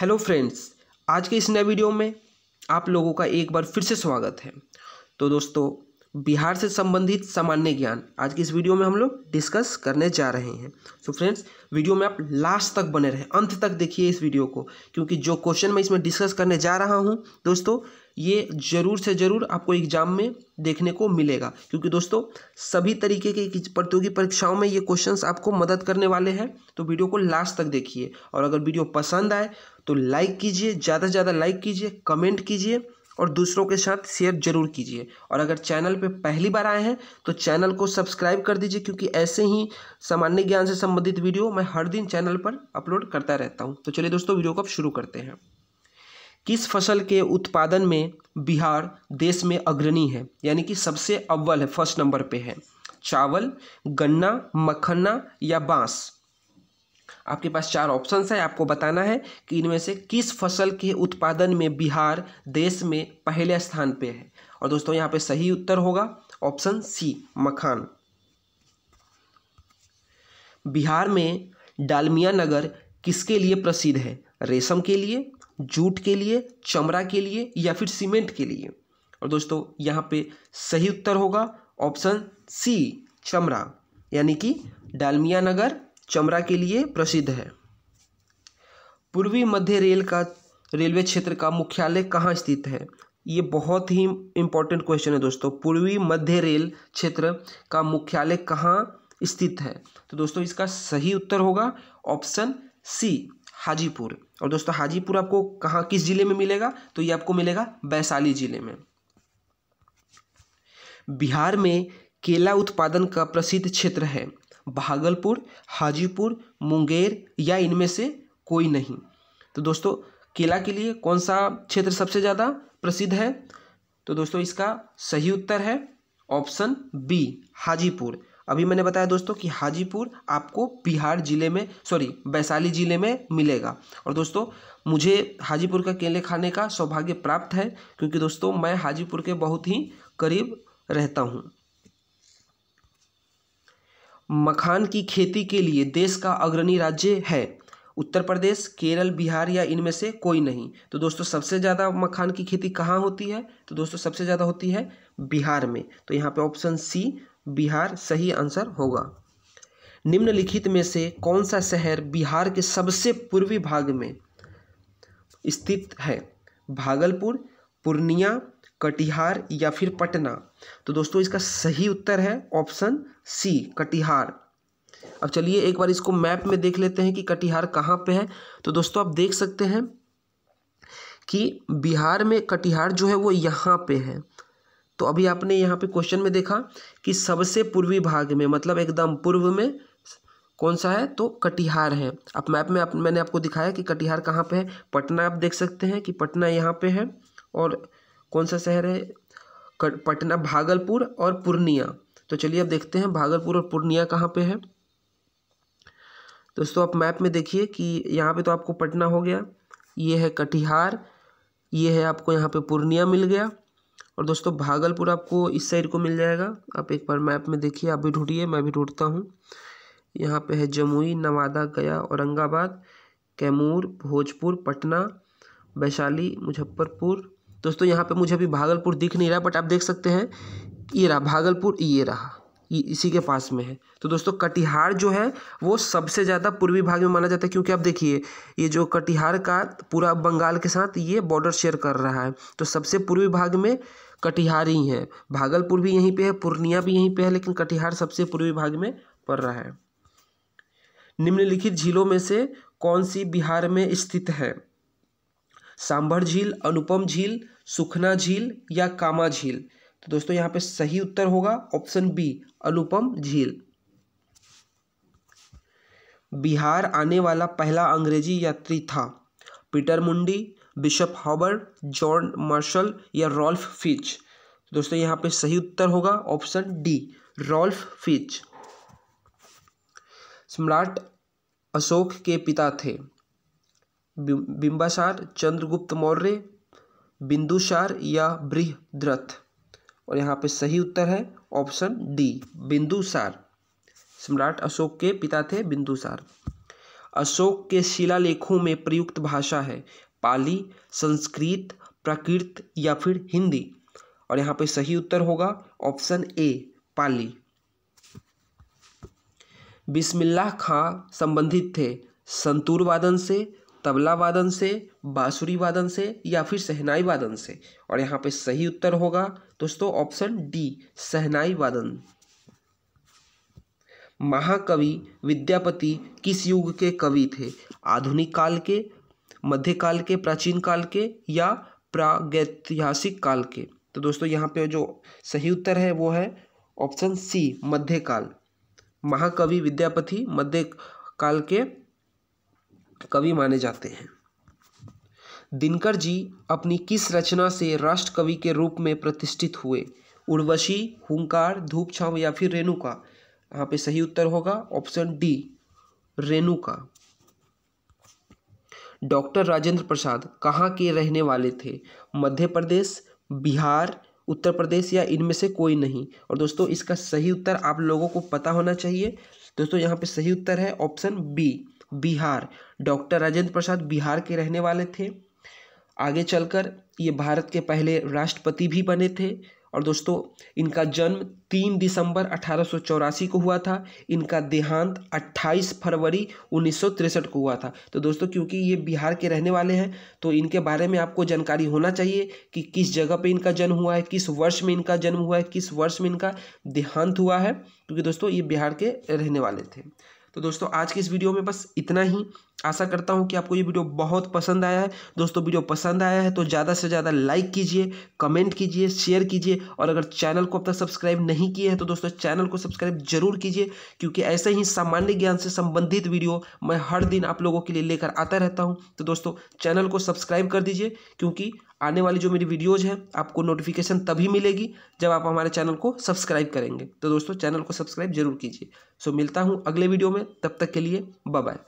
hello friends आज के इस नए वीडियो में आप लोगों का एक बार फिर से स्वागत है तो दोस्तों बिहार से संबंधित सामान्य ज्ञान आज की इस वीडियो में हम लोग डिस्कस करने जा रहे हैं सो तो फ्रेंड्स वीडियो में आप लास्ट तक बने रहें अंत तक देखिए इस वीडियो को क्योंकि जो क्वेश्चन मैं इसमें डिस्कस करने जा रहा हूँ दोस्तों ये ज़रूर से ज़रूर आपको एग्ज़ाम में देखने को मिलेगा क्योंकि दोस्तों सभी तरीके के प्रतियोगी परीक्षाओं में ये क्वेश्चंस आपको मदद करने वाले हैं तो वीडियो को लास्ट तक देखिए और अगर वीडियो पसंद आए तो लाइक कीजिए ज़्यादा से ज़्यादा लाइक कीजिए कमेंट कीजिए और दूसरों के साथ शेयर जरूर कीजिए और अगर चैनल पे पहली बार आए हैं तो चैनल को सब्सक्राइब कर दीजिए क्योंकि ऐसे ही सामान्य ज्ञान से संबंधित वीडियो मैं हर दिन चैनल पर अपलोड करता रहता हूँ तो चलिए दोस्तों वीडियो को अब शुरू करते हैं किस फसल के उत्पादन में बिहार देश में अग्रणी है यानी कि सबसे अव्वल है फर्स्ट नंबर पे है चावल गन्ना मखना या बांस आपके पास चार ऑप्शन है आपको बताना है कि इनमें से किस फसल के उत्पादन में बिहार देश में पहले स्थान पे है और दोस्तों यहाँ पे सही उत्तर होगा ऑप्शन सी मखान बिहार में डालमिया नगर किसके लिए प्रसिद्ध है रेशम के लिए जूट के लिए चमड़ा के लिए या फिर सीमेंट के लिए और दोस्तों यहाँ पे सही उत्तर होगा ऑप्शन सी चमड़ा यानी कि डालमिया नगर चमड़ा के लिए प्रसिद्ध है पूर्वी मध्य रेल का रेलवे क्षेत्र का मुख्यालय कहाँ स्थित है ये बहुत ही इम्पोर्टेंट क्वेश्चन है दोस्तों पूर्वी मध्य रेल क्षेत्र का मुख्यालय कहाँ स्थित है तो दोस्तों इसका सही उत्तर होगा ऑप्शन सी हाजीपुर और दोस्तों हाजीपुर आपको कहाँ किस ज़िले में मिलेगा तो ये आपको मिलेगा वैशाली ज़िले में बिहार में केला उत्पादन का प्रसिद्ध क्षेत्र है भागलपुर हाजीपुर मुंगेर या इनमें से कोई नहीं तो दोस्तों केला के लिए कौन सा क्षेत्र सबसे ज़्यादा प्रसिद्ध है तो दोस्तों इसका सही उत्तर है ऑप्शन बी हाजीपुर अभी मैंने बताया दोस्तों कि हाजीपुर आपको बिहार जिले में सॉरी वैशाली जिले में मिलेगा और दोस्तों मुझे हाजीपुर का केले खाने का सौभाग्य प्राप्त है क्योंकि दोस्तों मैं हाजीपुर के बहुत ही करीब रहता हूँ मखान की खेती के लिए देश का अग्रणी राज्य है उत्तर प्रदेश केरल बिहार या इनमें से कोई नहीं तो दोस्तों सबसे ज़्यादा मखान की खेती कहाँ होती है तो दोस्तों सबसे ज़्यादा होती है बिहार में तो यहाँ पे ऑप्शन सी बिहार सही आंसर होगा निम्नलिखित में से कौन सा शहर बिहार के सबसे पूर्वी भाग में स्थित है भागलपुर पूर्णिया कटिहार या फिर पटना तो दोस्तों इसका सही उत्तर है ऑप्शन सी कटिहार अब चलिए एक बार इसको मैप में देख लेते हैं कि कटिहार कहाँ पे है तो दोस्तों आप देख सकते हैं कि बिहार में कटिहार जो है वो यहाँ पे है तो अभी आपने यहाँ पे क्वेश्चन में देखा कि सबसे पूर्वी भाग में मतलब एकदम पूर्व में कौन सा है तो कटिहार है अब मैप में आप मैंने आपको दिखाया कि कटिहार कहाँ पे है पटना आप देख सकते हैं कि पटना यहाँ पे है और कौन सा शहर है पटना भागलपुर और पूर्णिया तो चलिए अब देखते हैं भागलपुर और पूर्णिया कहाँ पर है दोस्तों आप मैप में देखिए कि यहाँ पर तो आपको पटना हो गया ये है कटिहार ये है आपको यहाँ पे पूर्णिया मिल गया और दोस्तों भागलपुर आपको इस साइड को मिल जाएगा आप एक बार मैप में देखिए आप भी ढूंढिए मैं भी ढूंढता हूँ यहाँ पे है जमुई नवादा गया औरंगाबाद कैमूर भोजपुर पटना वैशाली मुजफ्फरपुर दोस्तों यहाँ पे मुझे अभी भागलपुर दिख नहीं रहा बट आप देख सकते हैं ये रहा भागलपुर ये रहा इसी के पास में है तो दोस्तों कटिहार जो है वो सबसे ज़्यादा पूर्वी भाग में माना जाता है क्योंकि आप देखिए ये जो कटिहार का पूरा बंगाल के साथ ये बॉर्डर शेयर कर रहा है तो सबसे पूर्वी भाग में कटिहार ही है भागलपुर भी यहीं पे है पूर्णिया भी यहीं पे है लेकिन कटिहार सबसे पूर्वी भाग में पड़ रहा है निम्नलिखित झीलों में से कौन सी बिहार में स्थित है सांभर झील अनुपम झील सुखना झील या कामा झील तो दोस्तों यहाँ पे सही उत्तर होगा ऑप्शन बी अनुपम झील बिहार आने वाला पहला अंग्रेजी यात्री था Peter Mundy Bishop Hobart John Marshall या रॉल्फ फिच तो दोस्तों यहाँ पे सही उत्तर होगा ऑप्शन डी रॉल्फ फिच सम्राट अशोक के पिता थे बिंबासार चंद्रगुप्त मौर्य बिंदुसार या बृहद्रथ और यहाँ पे सही उत्तर है ऑप्शन डी बिंदुसार सम्राट अशोक के पिता थे बिंदुसार अशोक के शिलालेखों में प्रयुक्त भाषा है पाली संस्कृत प्राकृत या फिर हिंदी और यहाँ पे सही उत्तर होगा ऑप्शन ए पाली बिस्मिल्लाह खां संबंधित थे संतूर वादन से तबला वादन से बांसुरी वादन से या फिर सहनाई वादन से और यहाँ पे सही उत्तर होगा दोस्तों ऑप्शन डी सहनाई वादन महाकवि विद्यापति किस युग के कवि थे आधुनिक काल के मध्यकाल के प्राचीन काल के या प्रागैतिहासिक काल के तो दोस्तों यहाँ पे जो सही उत्तर है वो है ऑप्शन सी मध्यकाल महाकवि विद्यापति मध्य काल के कवि माने जाते हैं दिनकर जी अपनी किस रचना से राष्ट्र कवि के रूप में प्रतिष्ठित हुए उर्वशी हुंकार धूप छाव या फिर रेणुका यहाँ पे सही उत्तर होगा option D Renuka doctor Rajendra Prasad कहाँ के रहने वाले थे मध्य प्रदेश बिहार उत्तर प्रदेश या इनमें से कोई नहीं और दोस्तों इसका सही उत्तर आप लोगों को पता होना चाहिए दोस्तों यहाँ पे सही उत्तर है option B Bihar doctor Rajendra Prasad Bihar के रहने वाले थे आगे चलकर ये भारत के पहले राष्ट्रपति भी बने थे और दोस्तों इनका जन्म तीन दिसंबर अठारह को हुआ था इनका देहांत 28 फरवरी उन्नीस को हुआ था तो दोस्तों क्योंकि ये बिहार के रहने वाले हैं तो इनके बारे में आपको जानकारी होना चाहिए कि किस जगह पे इनका जन्म हुआ है किस वर्ष में इनका जन्म हुआ है किस वर्ष में इनका देहांत हुआ है क्योंकि दोस्तों ये बिहार के रहने वाले थे तो दोस्तों आज की इस वीडियो में बस इतना ही आशा करता हूँ कि आपको ये वीडियो बहुत पसंद आया है दोस्तों वीडियो पसंद आया है तो ज़्यादा से ज़्यादा लाइक कीजिए कमेंट कीजिए शेयर कीजिए और अगर चैनल को अब तक सब्सक्राइब नहीं किए हैं तो दोस्तों चैनल को सब्सक्राइब जरूर कीजिए क्योंकि ऐसे ही सामान्य ज्ञान से संबंधित वीडियो मैं हर दिन आप लोगों के लिए लेकर आता रहता हूँ तो दोस्तों चैनल को सब्सक्राइब कर दीजिए क्योंकि आने वाली जो मेरी वीडियोज़ हैं आपको नोटिफिकेशन तभी मिलेगी जब आप हमारे चैनल को सब्सक्राइब करेंगे तो दोस्तों चैनल को सब्सक्राइब जरूर कीजिए सो मिलता हूँ अगले वीडियो में तब तक के लिए बाय